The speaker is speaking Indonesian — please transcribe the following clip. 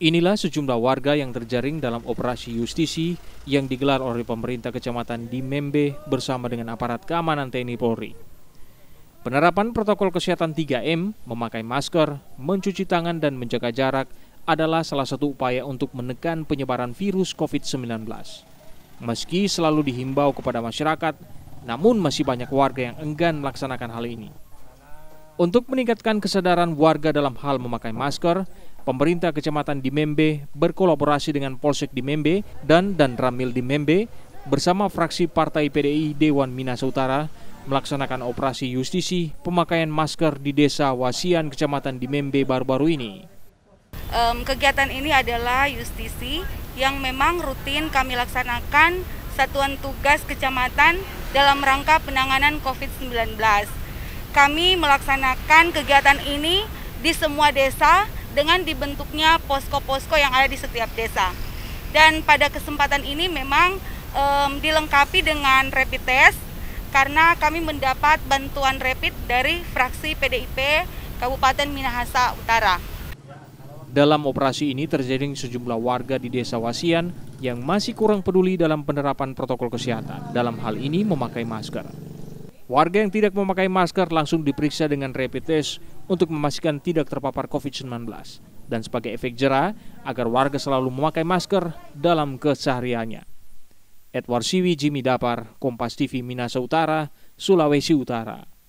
Inilah sejumlah warga yang terjaring dalam operasi justisi yang digelar oleh pemerintah kecamatan di Membe bersama dengan aparat keamanan TNI Polri. Penerapan protokol kesehatan 3M, memakai masker, mencuci tangan dan menjaga jarak adalah salah satu upaya untuk menekan penyebaran virus COVID-19. Meski selalu dihimbau kepada masyarakat, namun masih banyak warga yang enggan melaksanakan hal ini. Untuk meningkatkan kesadaran warga dalam hal memakai masker, pemerintah Kecamatan Dimembe berkolaborasi dengan Polsek Dimembe dan Danramil Dimembe bersama fraksi Partai PDI Dewan Minas Utara melaksanakan operasi justisi pemakaian masker di Desa Wasian, Kecamatan Dimembe baru-baru ini. Um, kegiatan ini adalah justisi yang memang rutin kami laksanakan satuan tugas kecamatan dalam rangka penanganan COVID-19 kami melaksanakan kegiatan ini di semua desa dengan dibentuknya posko-posko yang ada di setiap desa. Dan pada kesempatan ini memang um, dilengkapi dengan rapid test karena kami mendapat bantuan rapid dari fraksi PDIP Kabupaten Minahasa Utara. Dalam operasi ini terjadi sejumlah warga di Desa Wasian yang masih kurang peduli dalam penerapan protokol kesehatan. Dalam hal ini memakai masker. Warga yang tidak memakai masker langsung diperiksa dengan rapid test untuk memastikan tidak terpapar COVID-19 dan sebagai efek jerah agar warga selalu memakai masker dalam kesehariannya. Edward Siwi, Jimmy Dapar, Kompas TV Minasa Utara, Sulawesi Utara.